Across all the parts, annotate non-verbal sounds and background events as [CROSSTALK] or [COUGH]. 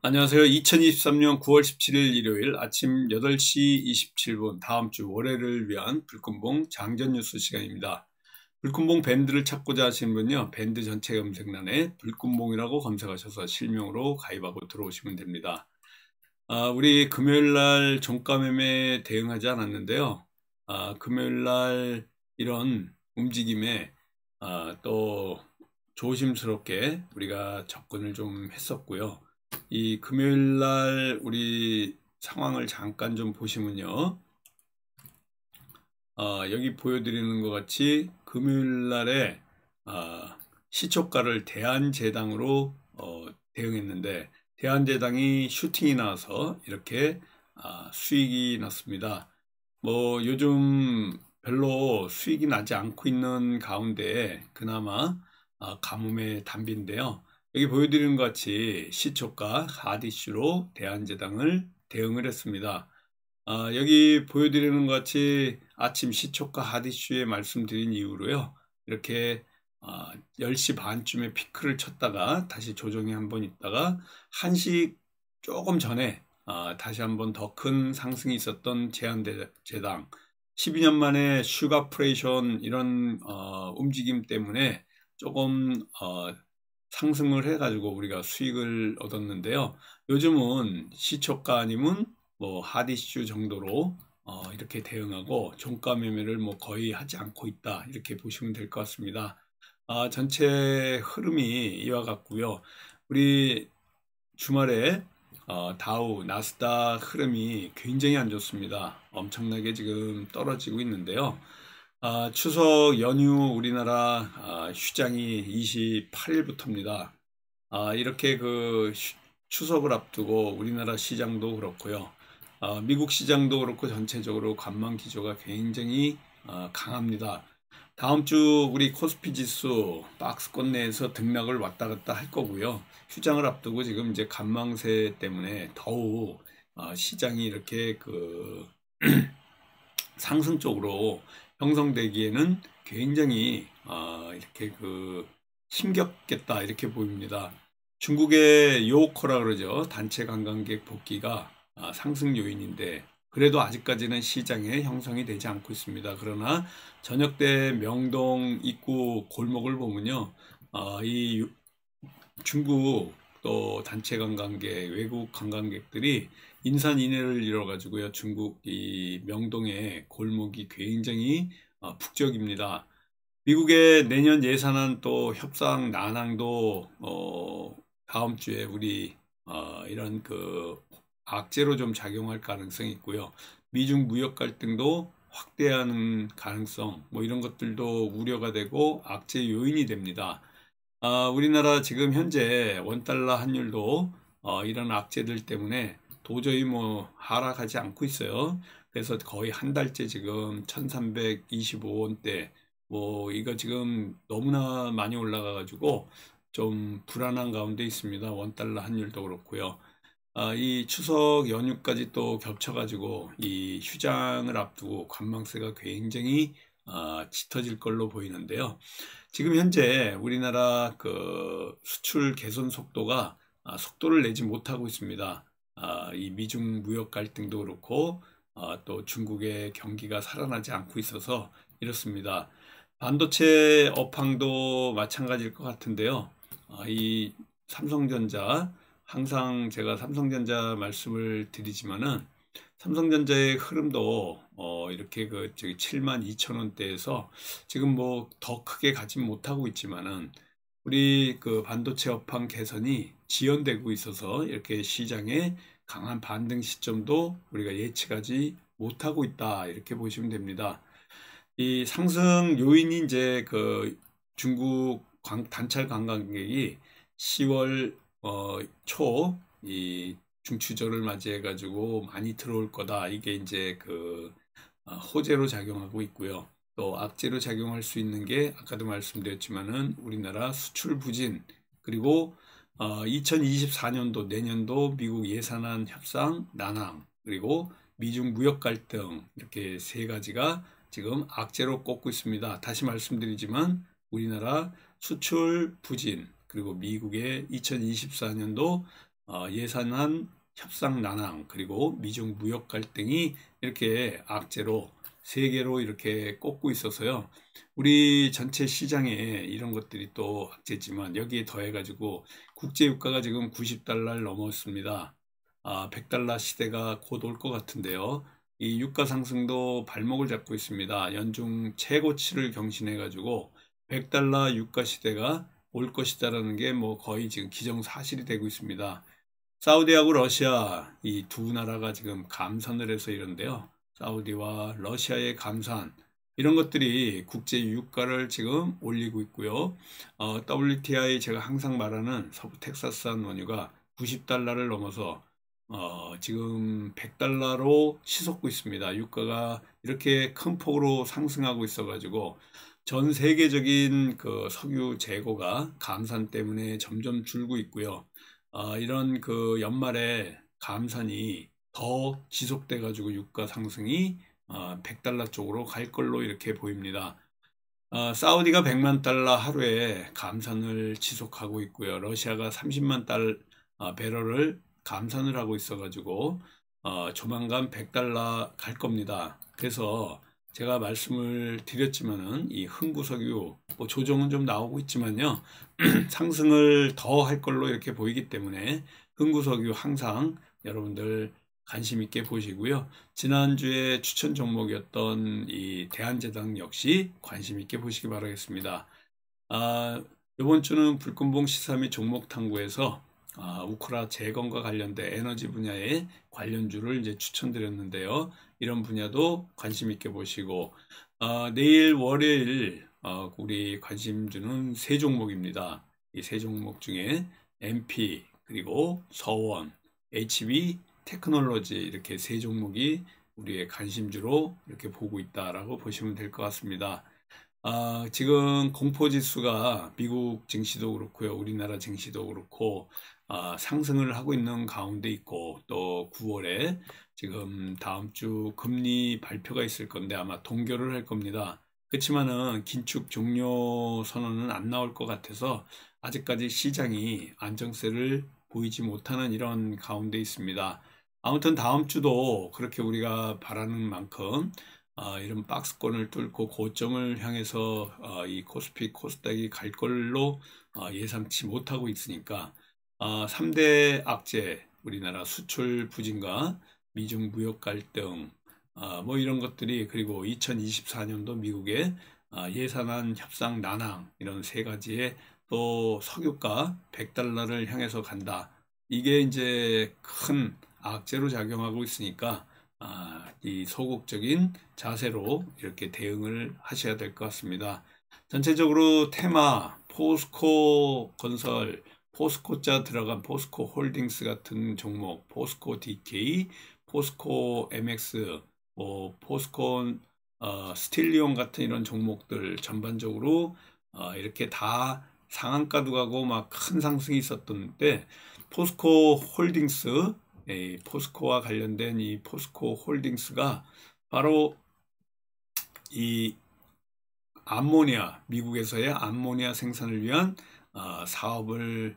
안녕하세요. 2023년 9월 17일 일요일 아침 8시 27분 다음 주 월요일을 위한 불금봉 장전 뉴스 시간입니다. 불금봉 밴드를 찾고자 하시는 분요. 은 밴드 전체 검색란에 불금봉이라고 검색하셔서 실명으로 가입하고 들어오시면 됩니다. 아, 우리 금요일 날 종가 매매 대응하지 않았는데요. 아, 금요일 날 이런 움직임에 아, 또 조심스럽게 우리가 접근을 좀 했었고요. 이 금요일 날 우리 상황을 잠깐 좀 보시면요. 어, 여기 보여드리는 것 같이 금요일 날에 어, 시초가를 대한재당으로 어, 대응했는데 대한재당이 슈팅이 나와서 이렇게 아, 수익이 났습니다. 뭐 요즘 별로 수익이 나지 않고 있는 가운데 그나마 아, 가뭄의 담비인데요 여기 보여드리는것 같이 시초가 하디슈로 대한제당을 대응을 했습니다. 아, 여기 보여드리는 것 같이 아침 시초가 하디슈에 말씀드린 이후로요. 이렇게 아, 10시 반쯤에 피크를 쳤다가 다시 조정이 한 번 있다가 1시 조금 전에 아, 다시 한번 더 큰 상승이 있었던 제한제당 12년 만에 슈가프레이션 이런 어, 움직임 때문에 조금 어, 상승을 해가지고 우리가 수익을 얻었는데요. 요즘은 시초가 아니면 뭐 하디슈 정도로 어, 이렇게 대응하고 종가 매매를 뭐 거의 하지 않고 있다 이렇게 보시면 될 것 같습니다. 아, 전체 흐름이 이와 같고요. 우리 주말에 어, 다우, 나스닥 흐름이 굉장히 안 좋습니다. 엄청나게 지금 떨어지고 있는데요. 아, 추석 연휴 우리나라 아, 휴장이 28일부터입니다. 아, 이렇게 그 휴, 추석을 앞두고 우리나라 시장도 그렇고요. 아, 미국 시장도 그렇고 전체적으로 관망 기조가 굉장히 아, 강합니다. 다음 주 우리 코스피 지수 박스권 내에서 등락을 왔다 갔다 할 거고요. 휴장을 앞두고 지금 이제 관망세 때문에 더욱 아, 시장이 이렇게 그 [CLEARS THROAT] 상승 쪽으로 형성되기에는 굉장히 어, 이렇게 그 힘겹겠다 이렇게 보입니다. 중국의 요코라 그러죠. 단체 관광객 복귀가 아, 상승 요인인데 그래도 아직까지는 시장에 형성이 되지 않고 있습니다. 그러나 저녁 때 명동 입구 골목을 보면요. 아, 이 중국 또 단체 관광객, 외국 관광객들이 인산인해를 이뤄가지고요. 중국 이 명동의 골목이 굉장히 어, 북적입니다. 미국의 내년 예산안 또 협상 난항도 어, 다음 주에 우리 어, 이런 그 악재로 좀 작용할 가능성이 있고요. 미중 무역 갈등도 확대하는 가능성 뭐 이런 것들도 우려가 되고 악재 요인이 됩니다. 아, 우리나라 지금 현재 원달러 환율도 어, 이런 악재들 때문에 도저히 뭐 하락하지 않고 있어요. 그래서 거의 한 달째 지금 1325원대 뭐 이거 지금 너무나 많이 올라가 가지고 좀 불안한 가운데 있습니다. 원달러 환율도 그렇고요. 아, 이 추석 연휴까지 또 겹쳐 가지고 이 휴장을 앞두고 관망세가 굉장히 어, 짙어질 걸로 보이는데요. 지금 현재 우리나라 그 수출 개선 속도가 어, 속도를 내지 못하고 있습니다. 어, 이 미중 무역 갈등도 그렇고 또 중국의 경기가 살아나지 않고 있어서 이렇습니다. 반도체 업황도 마찬가지일 것 같은데요. 이 삼성전자 항상 제가 삼성전자 말씀을 드리지만은 삼성전자의 흐름도 어, 이렇게 그 저기 7만 2천 원대에서 지금 뭐 더 크게 가진 못하고 있지만은 우리 그 반도체 업황 개선이 지연되고 있어서 이렇게 시장에 강한 반등 시점도 우리가 예측하지 못하고 있다 이렇게 보시면 됩니다. 이 상승 요인이 이제 그 중국 관, 단찰 관광객이 10월 어, 초 이 중추절을 맞이해 가지고 많이 들어올 거다 이게 이제 그 아, 호재로 작용하고 있고요. 또 악재로 작용할 수 있는 게 아까도 말씀드렸지만은 우리나라 수출 부진 그리고 2024년도 어, 내년도 미국 예산안 협상 난항 그리고 미중 무역 갈등 이렇게 세 가지가 지금 악재로 꼽고 있습니다. 다시 말씀드리지만 우리나라 수출 부진 그리고 미국의 2024년도 어, 예산안 협상 난항 그리고 미중 무역 갈등이 이렇게 악재로 세계로 이렇게 꽂고 있어서요. 우리 전체 시장에 이런 것들이 또 악재지만 여기에 더해가지고 국제유가가 지금 90달러를 넘었습니다. 아, 100달러 시대가 곧 올 것 같은데요. 이 유가 상승도 발목을 잡고 있습니다. 연중 최고치를 경신해가지고 100달러 유가 시대가 올 것이다라는 게 뭐 거의 지금 기정사실이 되고 있습니다. 사우디하고 러시아 이 두 나라가 지금 감산을 해서 이런데요. 사우디와 러시아의 감산 이런 것들이 국제 유가를 지금 올리고 있고요. 어, WTI 제가 항상 말하는 서부 텍사스산 원유가 90달러를 넘어서 어, 지금 100달러로 치솟고 있습니다. 유가가 이렇게 큰 폭으로 상승하고 있어가지고 전 세계적인 그 석유 재고가 감산 때문에 점점 줄고 있고요. 아, 이런 그 연말에 감산이 더 지속돼 가지고 유가 상승이 아, 어, 100달러 쪽으로 갈 걸로 이렇게 보입니다. 아, 사우디가 100만 달러 하루에 감산을 지속하고 있고요. 러시아가 30만 달 아, 배럴을 감산을 하고 있어 가지고 어, 조만간 100달러 갈 겁니다. 그래서 제가 말씀을 드렸지만은 이 흥구석유 뭐 조정은 좀 나오고 있지만요 [CLEARS THROAT] 상승을 더 할 걸로 이렇게 보이기 때문에 흥구석유 항상 여러분들 관심 있게 보시고요. 지난주에 추천 종목이었던 이 대한제당 역시 관심 있게 보시기 바라겠습니다. 아, 이번 주는 불금봉 시사 및 종목 탐구에서 아, 우크라 재건과 관련된 에너지 분야의 관련주를 이제 추천드렸는데요. 이런 분야도 관심 있게 보시고 아, 내일 월요일 아, 우리 관심주는 세 종목입니다. 이 세 종목 중에 MP 그리고 서원, HB 테크놀로지 이렇게 세 종목이 우리의 관심주로 이렇게 보고 있다라고 보시면 될 것 같습니다. 아, 지금 공포지수가 미국 증시도 그렇고요. 우리나라 증시도 그렇고 아, 상승을 하고 있는 가운데 있고 또 9월에 지금 다음 주 금리 발표가 있을 건데 아마 동결을 할 겁니다. 그렇지만은 긴축 종료 선언은 안 나올 것 같아서 아직까지 시장이 안정세를 보이지 못하는 이런 가운데 있습니다. 아무튼 다음 주도 그렇게 우리가 바라는 만큼 아, 이런 박스권을 뚫고 고점을 향해서 아, 이 코스피 코스닥이 갈 걸로 아, 예상치 못하고 있으니까 아, 3대 악재 우리나라 수출 부진과 미중 무역 갈등 아, 뭐 이런 것들이 그리고 2024년도 미국의 아, 예산안 협상 난항 이런 세가지의또 석유가 100달러를 향해서 간다 이게 이제 큰 악재로 작용하고 있으니까 아, 이 소극적인 자세로 이렇게 대응을 하셔야 될 것 같습니다. 전체적으로 테마, 포스코 건설, 포스코자 들어간 포스코 홀딩스 같은 종목, 포스코 DK, 포스코 MX, 뭐 포스콘, 어, 스틸리온 같은 이런 종목들 전반적으로 어, 이렇게 다 상한가도 가고 막 큰 상승이 있었던 때 포스코 홀딩스 포스코와 관련된 이 포스코 홀딩스가 바로 이 암모니아 미국에서의 암모니아 생산을 위한 어, 사업을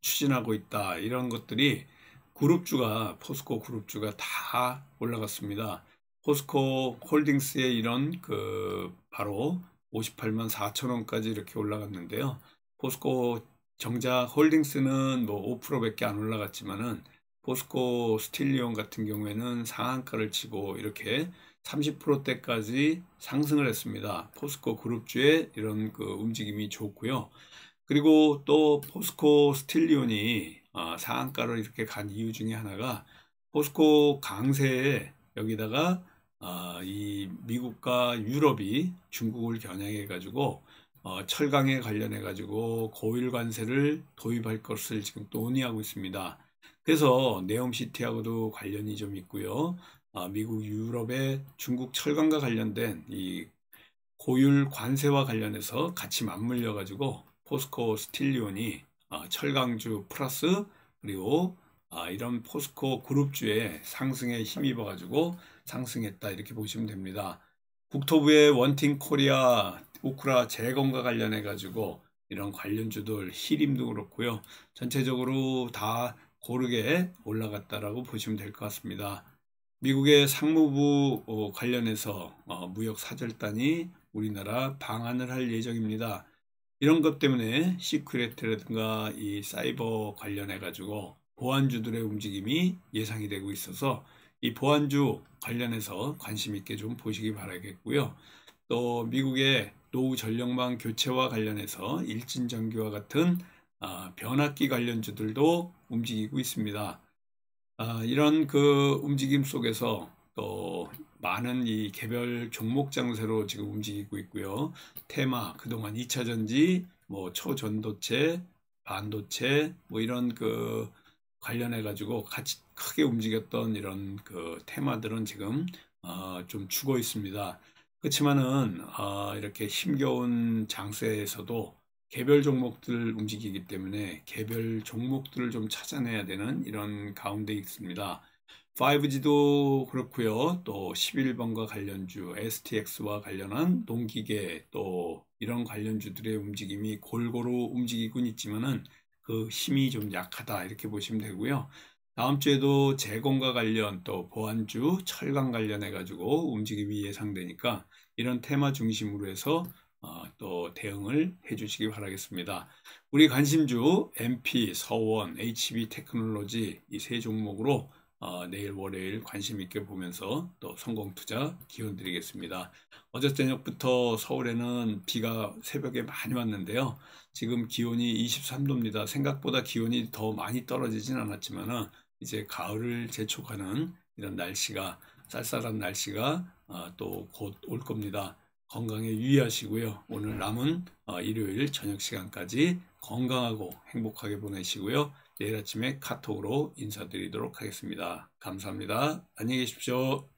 추진하고 있다 이런 것들이 그룹주가 포스코 그룹주가 다 올라갔습니다. 포스코 홀딩스의 이런 그 바로 58만 4천 원까지 이렇게 올라갔는데요. 포스코 정작 홀딩스는 뭐 5%밖에 안 올라갔지만은 포스코 스틸리온 같은 경우에는 상한가를 치고 이렇게 30%대까지 상승을 했습니다. 포스코 그룹주의 이런 그 움직임이 좋고요. 그리고 또 포스코 스틸리온이 아, 상한가를 이렇게 간 이유 중에 하나가 포스코 강세에 여기다가 아, 이 미국과 유럽이 중국을 겨냥해 가지고 어, 철강에 관련해 가지고 고일 관세를 도입할 것을 지금 논의하고 있습니다. 그래서 네옴시티하고도 관련이 좀 있고요. 아, 미국 유럽의 중국 철강과 관련된 이 고율 관세와 관련해서 같이 맞물려 가지고 포스코 스틸리온이 아, 철강주 플러스 그리고 아, 이런 포스코 그룹주의 상승에 힘입어 가지고 상승했다 이렇게 보시면 됩니다. 국토부의 원팅 코리아 우크라 재건과 관련해 가지고 이런 관련주들 히림도 그렇고요. 전체적으로 다 고르게 올라갔다라고 보시면 될 것 같습니다. 미국의 상무부 어, 관련해서 어, 무역 사절단이 우리나라 방한을 할 예정입니다. 이런 것 때문에 시크릿이라든가 이 사이버 관련해 가지고 보안주들의 움직임이 예상이 되고 있어서 이 보안주 관련해서 관심 있게 좀 보시기 바라겠고요. 또 미국의 노후 전력망 교체와 관련해서 일진 전기와 같은 변압기 아, 관련주들도 움직이고 있습니다. 아, 이런 그 움직임 속에서 또 많은 이 개별 종목 장세로 지금 움직이고 있고요. 테마 그동안 2차 전지 뭐 초전도체 반도체 뭐 이런 그 관련해 가지고 같이 크게 움직였던 이런 그 테마들은 지금 어좀 죽어 있습니다. 그렇지만은 어 이렇게 힘겨운 장세에서도 개별 종목들 움직이기 때문에 개별 종목들을 좀 찾아내야 되는 이런 가운데 있습니다. 5G도 그렇고요. 또 11번과 관련주, STX와 관련한 동기계또 이런 관련주들의 움직임이 골고루 움직이곤 있지만은 그 힘이 좀 약하다 이렇게 보시면 되고요. 다음 주에도 재건과 관련 또 보안주, 철강 관련해 가지고 움직임이 예상되니까 이런 테마 중심으로 해서 어, 또 대응을 해주시기 바라겠습니다. 우리 관심주 MP, 서원, HB 테크놀로지 이 세 종목으로 어, 내일 월요일 관심 있게 보면서 또 성공 투자 기원 드리겠습니다. 어제 저녁부터 서울에는 비가 새벽에 많이 왔는데요. 지금 기온이 23도입니다. 생각보다 기온이 더 많이 떨어지진 않았지만 이제 가을을 재촉하는 이런 날씨가 쌀쌀한 날씨가 어, 또곧 올 겁니다. 건강에 유의하시고요. 오늘 남은 어, 일요일 저녁 시간까지 건강하고 행복하게 보내시고요. 내일 아침에 카톡으로 인사드리도록 하겠습니다. 감사합니다. 안녕히 계십시오.